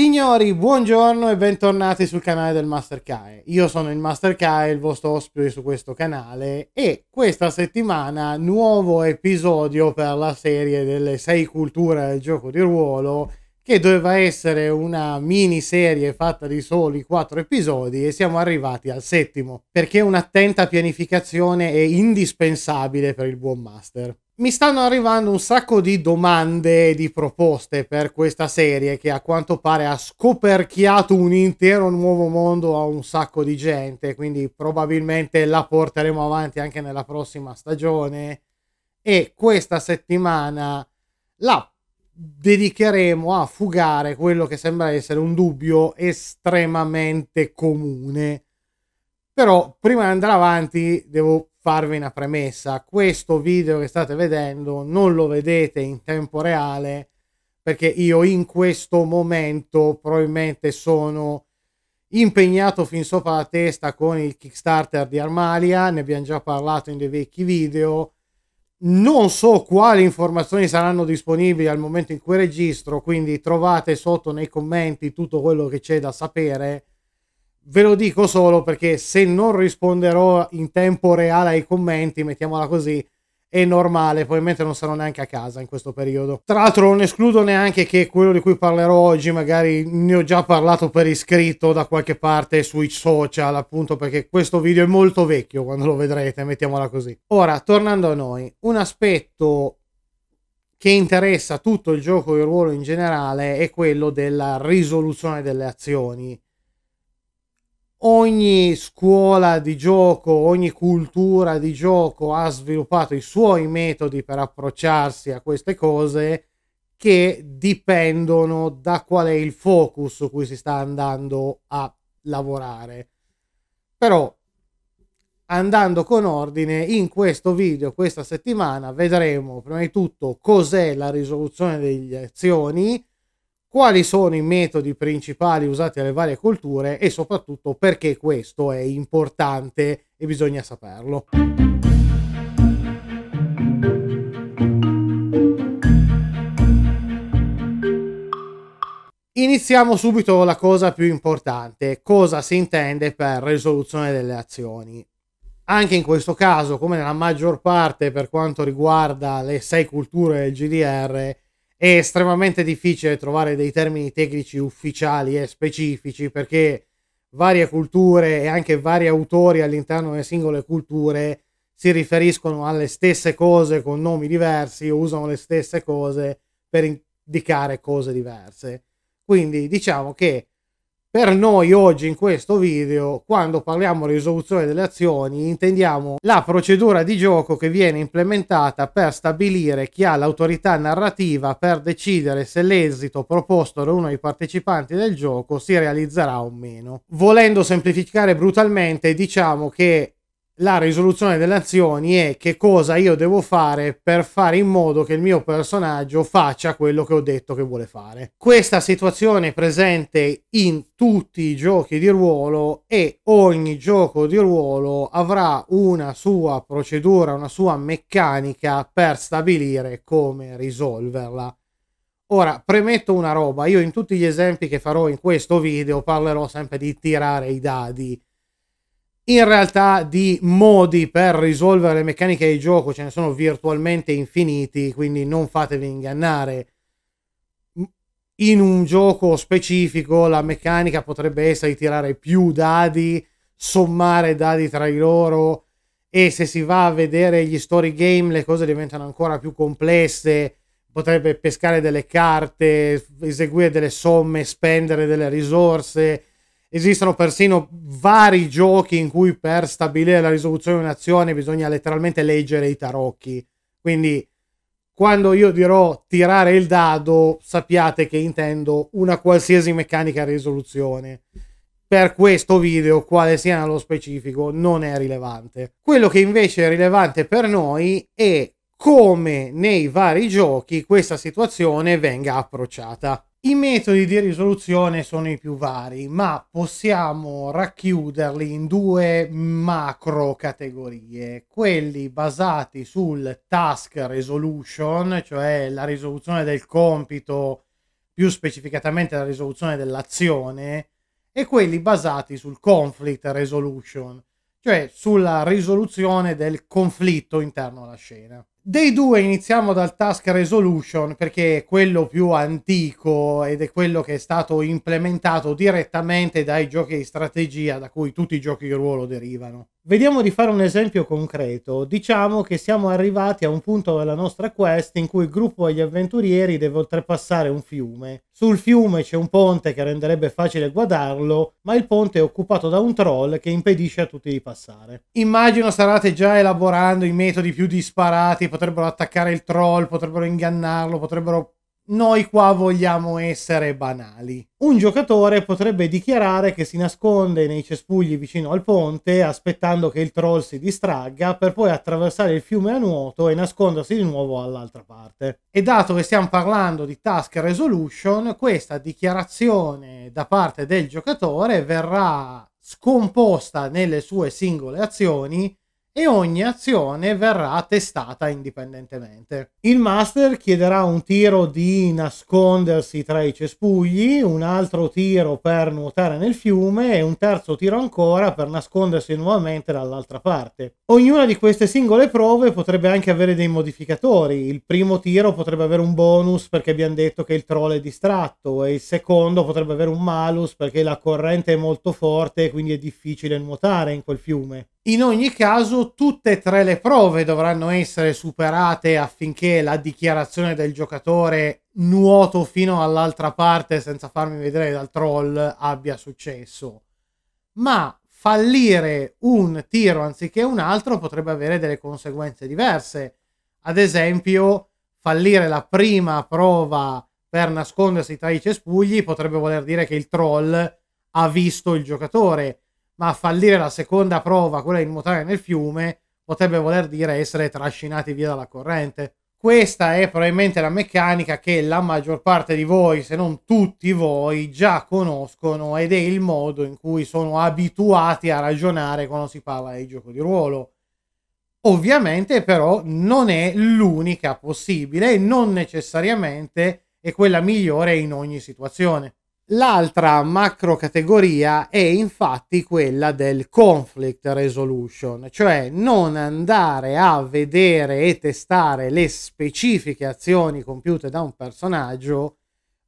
Signori, buongiorno e bentornati sul canale del Master Kai. Io sono il Master Kai, il vostro ospite su questo canale e questa settimana nuovo episodio per la serie delle 6 culture del gioco di ruolo che doveva essere una miniserie fatta di soli 4 episodi e siamo arrivati al settimo perché un'attenta pianificazione è indispensabile per il buon master mi stanno arrivando un sacco di domande e di proposte per questa serie che a quanto pare ha scoperchiato un intero nuovo mondo a un sacco di gente, quindi probabilmente la porteremo avanti anche nella prossima stagione e questa settimana la dedicheremo a fugare quello che sembra essere un dubbio estremamente comune. Però prima di andare avanti devo farvi una premessa. Questo video che state vedendo non lo vedete in tempo reale perché io in questo momento probabilmente sono impegnato fin sopra la testa con il Kickstarter di Armalia, ne abbiamo già parlato in dei vecchi video. Non so quali informazioni saranno disponibili al momento in cui registro, quindi trovate sotto nei commenti tutto quello che c'è da sapere Ve lo dico solo perché se non risponderò in tempo reale ai commenti, mettiamola così, è normale, probabilmente non sarò neanche a casa in questo periodo. Tra l'altro non escludo neanche che quello di cui parlerò oggi, magari ne ho già parlato per iscritto da qualche parte sui social, appunto perché questo video è molto vecchio quando lo vedrete, mettiamola così. Ora, tornando a noi, un aspetto che interessa tutto il gioco di ruolo in generale è quello della risoluzione delle azioni ogni scuola di gioco, ogni cultura di gioco ha sviluppato i suoi metodi per approcciarsi a queste cose che dipendono da qual è il focus su cui si sta andando a lavorare. Però andando con ordine, in questo video questa settimana vedremo prima di tutto cos'è la risoluzione delle azioni, quali sono i metodi principali usati alle varie culture e soprattutto perché questo è importante e bisogna saperlo. Iniziamo subito la cosa più importante, cosa si intende per risoluzione delle azioni. Anche in questo caso, come nella maggior parte per quanto riguarda le sei culture del GDR, è estremamente difficile trovare dei termini tecnici ufficiali e specifici perché varie culture e anche vari autori all'interno delle singole culture si riferiscono alle stesse cose con nomi diversi, o usano le stesse cose per indicare cose diverse. Quindi diciamo che per noi oggi in questo video, quando parliamo di risoluzione delle azioni, intendiamo la procedura di gioco che viene implementata per stabilire chi ha l'autorità narrativa per decidere se l'esito proposto da uno dei partecipanti del gioco si realizzerà o meno. Volendo semplificare brutalmente, diciamo che la risoluzione delle azioni è che cosa io devo fare per fare in modo che il mio personaggio faccia quello che ho detto che vuole fare. Questa situazione è presente in tutti i giochi di ruolo e ogni gioco di ruolo avrà una sua procedura, una sua meccanica per stabilire come risolverla. Ora, premetto una roba, io in tutti gli esempi che farò in questo video parlerò sempre di tirare i dadi in realtà di modi per risolvere le meccaniche di gioco ce ne sono virtualmente infiniti, quindi non fatevi ingannare. In un gioco specifico la meccanica potrebbe essere di tirare più dadi, sommare dadi tra di loro e se si va a vedere gli story game le cose diventano ancora più complesse, potrebbe pescare delle carte, eseguire delle somme, spendere delle risorse Esistono persino vari giochi in cui per stabilire la risoluzione di un'azione bisogna letteralmente leggere i tarocchi. Quindi quando io dirò tirare il dado, sappiate che intendo una qualsiasi meccanica di risoluzione. Per questo video, quale sia nello specifico, non è rilevante. Quello che invece è rilevante per noi è come nei vari giochi questa situazione venga approcciata. I metodi di risoluzione sono i più vari, ma possiamo racchiuderli in due macro categorie, quelli basati sul task resolution, cioè la risoluzione del compito, più specificatamente la risoluzione dell'azione, e quelli basati sul conflict resolution, cioè sulla risoluzione del conflitto interno alla scena. Dei due iniziamo dal Task Resolution perché è quello più antico ed è quello che è stato implementato direttamente dai giochi di strategia da cui tutti i giochi di ruolo derivano. Vediamo di fare un esempio concreto. Diciamo che siamo arrivati a un punto della nostra quest in cui il gruppo degli avventurieri deve oltrepassare un fiume sul fiume c'è un ponte che renderebbe facile guardarlo, ma il ponte è occupato da un troll che impedisce a tutti di passare. Immagino starate già elaborando i metodi più disparati, potrebbero attaccare il troll, potrebbero ingannarlo, potrebbero noi qua vogliamo essere banali. Un giocatore potrebbe dichiarare che si nasconde nei cespugli vicino al ponte aspettando che il troll si distragga per poi attraversare il fiume a nuoto e nascondersi di nuovo all'altra parte. E dato che stiamo parlando di task resolution, questa dichiarazione da parte del giocatore verrà scomposta nelle sue singole azioni e ogni azione verrà testata indipendentemente. Il master chiederà un tiro di nascondersi tra i cespugli, un altro tiro per nuotare nel fiume e un terzo tiro ancora per nascondersi nuovamente dall'altra parte. Ognuna di queste singole prove potrebbe anche avere dei modificatori. Il primo tiro potrebbe avere un bonus perché abbiamo detto che il troll è distratto e il secondo potrebbe avere un malus perché la corrente è molto forte e quindi è difficile nuotare in quel fiume. In ogni caso, tutte e tre le prove dovranno essere superate affinché la dichiarazione del giocatore nuoto fino all'altra parte senza farmi vedere dal troll abbia successo. Ma fallire un tiro anziché un altro potrebbe avere delle conseguenze diverse. Ad esempio, fallire la prima prova per nascondersi tra i cespugli potrebbe voler dire che il troll ha visto il giocatore ma a fallire la seconda prova, quella di nuotare nel fiume, potrebbe voler dire essere trascinati via dalla corrente. Questa è probabilmente la meccanica che la maggior parte di voi, se non tutti voi, già conoscono ed è il modo in cui sono abituati a ragionare quando si parla di gioco di ruolo. Ovviamente però non è l'unica possibile e non necessariamente è quella migliore in ogni situazione. L'altra macro categoria è infatti quella del conflict resolution, cioè non andare a vedere e testare le specifiche azioni compiute da un personaggio,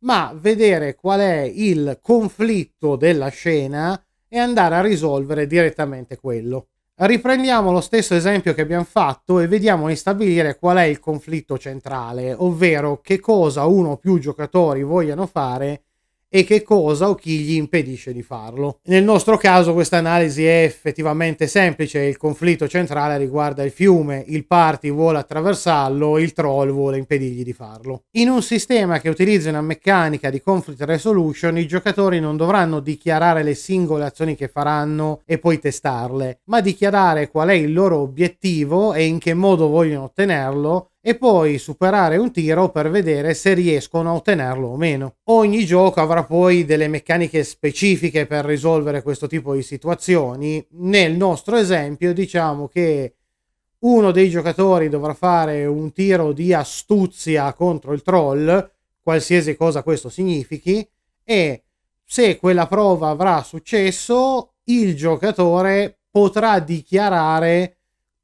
ma vedere qual è il conflitto della scena e andare a risolvere direttamente quello. Riprendiamo lo stesso esempio che abbiamo fatto e vediamo di stabilire qual è il conflitto centrale, ovvero che cosa uno o più giocatori vogliano fare e che cosa o chi gli impedisce di farlo. Nel nostro caso questa analisi è effettivamente semplice, il conflitto centrale riguarda il fiume, il party vuole attraversarlo, il troll vuole impedirgli di farlo. In un sistema che utilizza una meccanica di conflict resolution i giocatori non dovranno dichiarare le singole azioni che faranno e poi testarle, ma dichiarare qual è il loro obiettivo e in che modo vogliono ottenerlo e poi superare un tiro per vedere se riescono a ottenerlo o meno. Ogni gioco avrà poi delle meccaniche specifiche per risolvere questo tipo di situazioni. Nel nostro esempio diciamo che uno dei giocatori dovrà fare un tiro di astuzia contro il troll, qualsiasi cosa questo significhi, e se quella prova avrà successo, il giocatore potrà dichiarare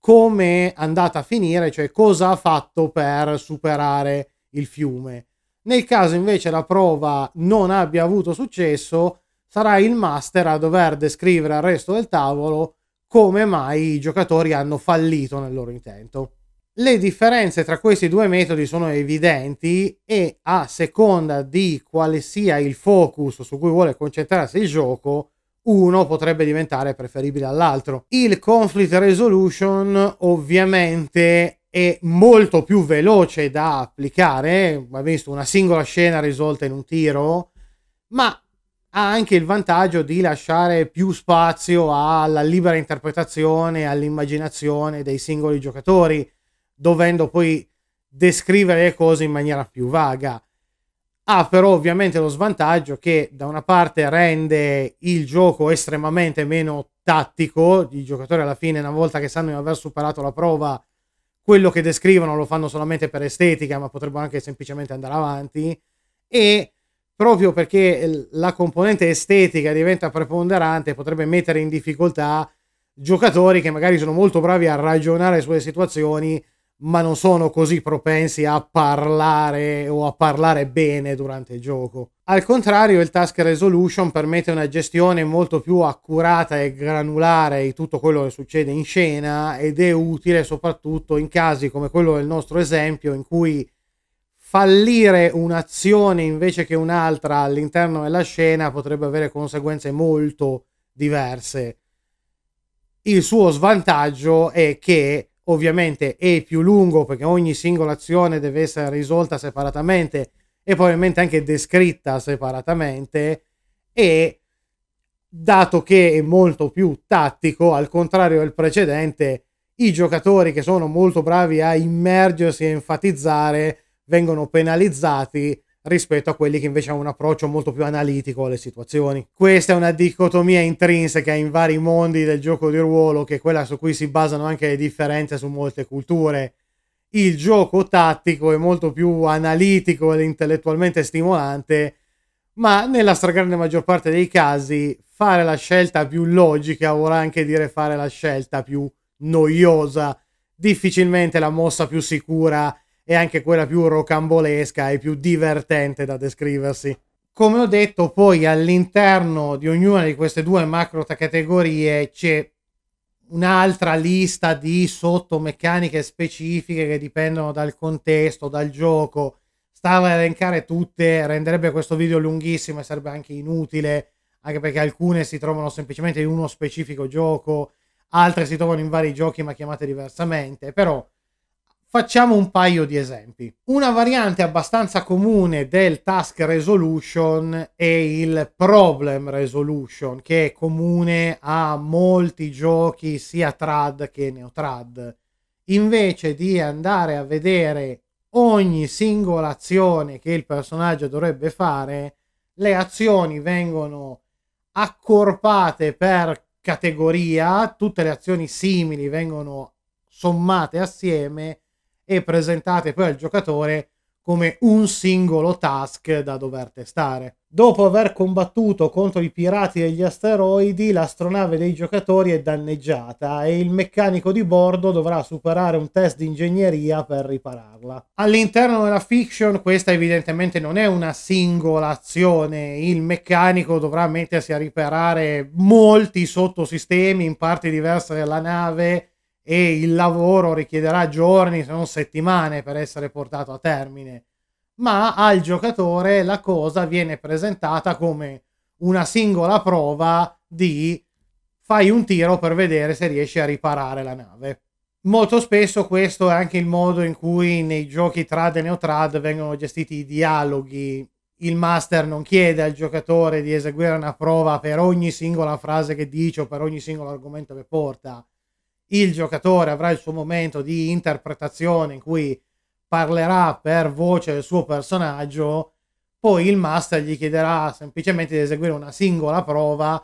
come è andata a finire, cioè cosa ha fatto per superare il fiume. Nel caso invece la prova non abbia avuto successo, sarà il master a dover descrivere al resto del tavolo come mai i giocatori hanno fallito nel loro intento. Le differenze tra questi due metodi sono evidenti e a seconda di quale sia il focus su cui vuole concentrarsi il gioco, uno potrebbe diventare preferibile all'altro. Il conflict resolution ovviamente è molto più veloce da applicare, ha visto una singola scena risolta in un tiro, ma ha anche il vantaggio di lasciare più spazio alla libera interpretazione, all'immaginazione dei singoli giocatori, dovendo poi descrivere le cose in maniera più vaga. Ha però ovviamente lo svantaggio che da una parte rende il gioco estremamente meno tattico, i giocatori alla fine una volta che sanno di aver superato la prova, quello che descrivono lo fanno solamente per estetica, ma potrebbero anche semplicemente andare avanti e proprio perché la componente estetica diventa preponderante potrebbe mettere in difficoltà giocatori che magari sono molto bravi a ragionare sulle situazioni ma non sono così propensi a parlare o a parlare bene durante il gioco. Al contrario, il task resolution permette una gestione molto più accurata e granulare di tutto quello che succede in scena ed è utile soprattutto in casi come quello del nostro esempio in cui fallire un'azione invece che un'altra all'interno della scena potrebbe avere conseguenze molto diverse. Il suo svantaggio è che ovviamente è più lungo perché ogni singola azione deve essere risolta separatamente e probabilmente anche descritta separatamente e dato che è molto più tattico al contrario del precedente i giocatori che sono molto bravi a immergersi e enfatizzare vengono penalizzati rispetto a quelli che invece hanno un approccio molto più analitico alle situazioni. Questa è una dicotomia intrinseca in vari mondi del gioco di ruolo, che è quella su cui si basano anche le differenze su molte culture. Il gioco tattico è molto più analitico ed intellettualmente stimolante, ma nella stragrande maggior parte dei casi fare la scelta più logica vorrà anche dire fare la scelta più noiosa, difficilmente la mossa più sicura è anche quella più rocambolesca e più divertente da descriversi. Come ho detto, poi all'interno di ognuna di queste due macro categorie c'è un'altra lista di sottomeccaniche specifiche che dipendono dal contesto, dal gioco. Stavo a elencare tutte, renderebbe questo video lunghissimo e sarebbe anche inutile, anche perché alcune si trovano semplicemente in uno specifico gioco, altre si trovano in vari giochi ma chiamate diversamente, però Facciamo un paio di esempi. Una variante abbastanza comune del task resolution è il problem resolution, che è comune a molti giochi sia trad che neotrad. Invece di andare a vedere ogni singola azione che il personaggio dovrebbe fare, le azioni vengono accorpate per categoria, tutte le azioni simili vengono sommate assieme e presentate poi al giocatore come un singolo task da dover testare. Dopo aver combattuto contro i pirati e gli asteroidi, l'astronave dei giocatori è danneggiata e il meccanico di bordo dovrà superare un test di ingegneria per ripararla. All'interno della fiction questa evidentemente non è una singola azione, il meccanico dovrà mettersi a riparare molti sottosistemi in parti diverse della nave e il lavoro richiederà giorni, se non settimane, per essere portato a termine. Ma al giocatore la cosa viene presentata come una singola prova di fai un tiro per vedere se riesci a riparare la nave. Molto spesso questo è anche il modo in cui nei giochi trad e neotrad vengono gestiti i dialoghi. Il master non chiede al giocatore di eseguire una prova per ogni singola frase che dice o per ogni singolo argomento che porta il giocatore avrà il suo momento di interpretazione in cui parlerà per voce del suo personaggio, poi il master gli chiederà semplicemente di eseguire una singola prova,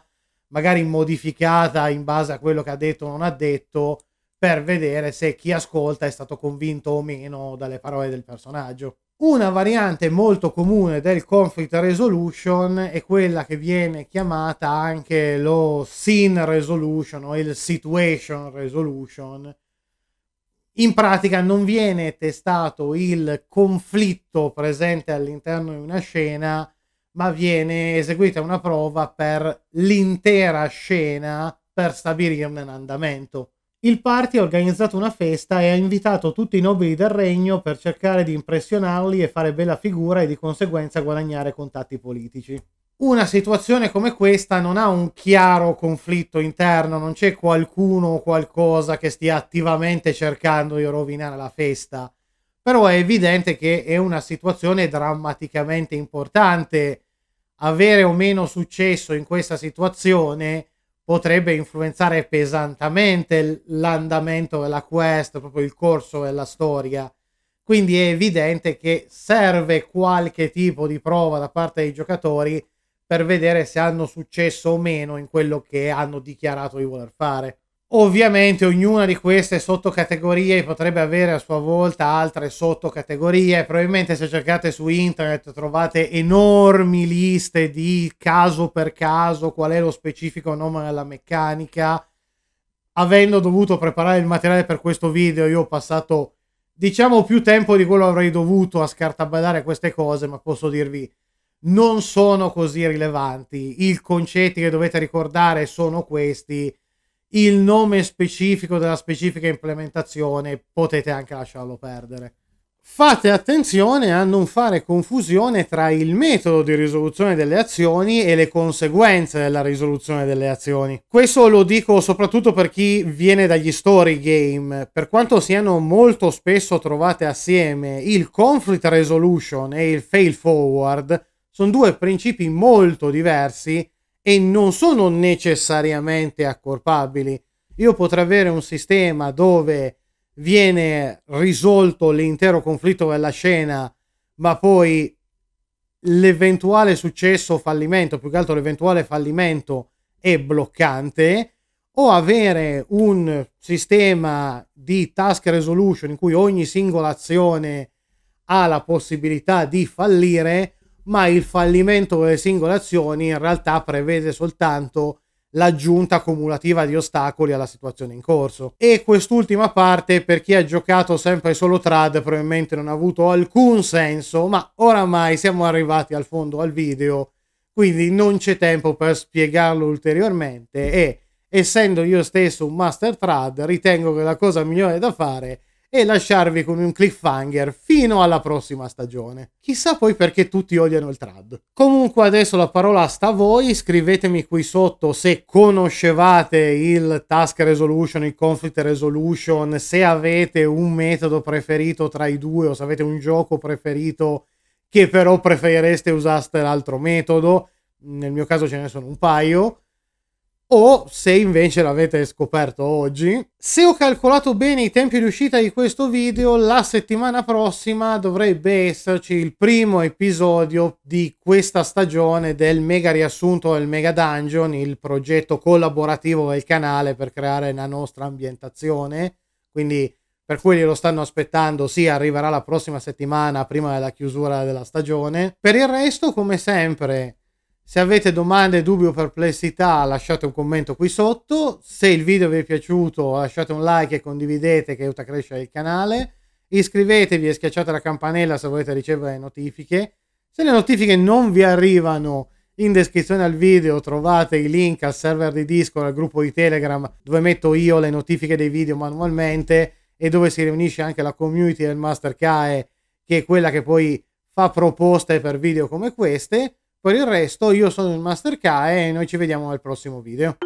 magari modificata in base a quello che ha detto o non ha detto, per vedere se chi ascolta è stato convinto o meno dalle parole del personaggio. Una variante molto comune del conflict resolution è quella che viene chiamata anche lo scene resolution o il situation resolution. In pratica non viene testato il conflitto presente all'interno di una scena, ma viene eseguita una prova per l'intera scena per stabilirne l'andamento il party ha organizzato una festa e ha invitato tutti i nobili del regno per cercare di impressionarli e fare bella figura e di conseguenza guadagnare contatti politici. Una situazione come questa non ha un chiaro conflitto interno, non c'è qualcuno o qualcosa che stia attivamente cercando di rovinare la festa, però è evidente che è una situazione drammaticamente importante. Avere o meno successo in questa situazione potrebbe influenzare pesantemente l'andamento della quest, proprio il corso della storia. Quindi è evidente che serve qualche tipo di prova da parte dei giocatori per vedere se hanno successo o meno in quello che hanno dichiarato di voler fare. Ovviamente ognuna di queste sottocategorie potrebbe avere a sua volta altre sottocategorie, probabilmente se cercate su internet trovate enormi liste di caso per caso qual è lo specifico nome della meccanica. Avendo dovuto preparare il materiale per questo video io ho passato diciamo più tempo di quello avrei dovuto a scartabellare queste cose, ma posso dirvi non sono così rilevanti. I concetti che dovete ricordare sono questi il nome specifico della specifica implementazione potete anche lasciarlo perdere. Fate attenzione a non fare confusione tra il metodo di risoluzione delle azioni e le conseguenze della risoluzione delle azioni. Questo lo dico soprattutto per chi viene dagli story game, per quanto siano molto spesso trovate assieme il conflict resolution e il fail forward, sono due principi molto diversi e non sono necessariamente accorpabili. Io potrei avere un sistema dove viene risolto l'intero conflitto della scena, ma poi l'eventuale successo o fallimento, più che altro l'eventuale fallimento è bloccante, o avere un sistema di task resolution in cui ogni singola azione ha la possibilità di fallire, ma il fallimento delle singole azioni in realtà prevede soltanto l'aggiunta cumulativa di ostacoli alla situazione in corso. E quest'ultima parte, per chi ha giocato sempre solo trad, probabilmente non ha avuto alcun senso, ma oramai siamo arrivati al fondo al video, quindi non c'è tempo per spiegarlo ulteriormente e essendo io stesso un master trad, ritengo che la cosa migliore da fare è e lasciarvi con un cliffhanger fino alla prossima stagione. Chissà poi perché tutti odiano il trad. Comunque adesso la parola sta a voi, scrivetemi qui sotto se conoscevate il task resolution, il conflict resolution, se avete un metodo preferito tra i due o se avete un gioco preferito che però preferireste usaste l'altro metodo. Nel mio caso ce ne sono un paio o se invece l'avete scoperto oggi, se ho calcolato bene i tempi di uscita di questo video, la settimana prossima dovrebbe esserci il primo episodio di questa stagione del mega riassunto del Mega Dungeon, il progetto collaborativo del canale per creare la nostra ambientazione, quindi per quelli che lo stanno aspettando, sì, arriverà la prossima settimana prima della chiusura della stagione. Per il resto, come sempre, se avete domande, dubbi o perplessità lasciate un commento qui sotto. Se il video vi è piaciuto lasciate un like e condividete che aiuta a crescere il canale. Iscrivetevi e schiacciate la campanella se volete ricevere notifiche. Se le notifiche non vi arrivano, in descrizione al video trovate i link al server di Discord, al gruppo di Telegram dove metto io le notifiche dei video manualmente e dove si riunisce anche la community del Master KAE che è quella che poi fa proposte per video come queste. Per il resto io sono il Master K e noi ci vediamo al prossimo video.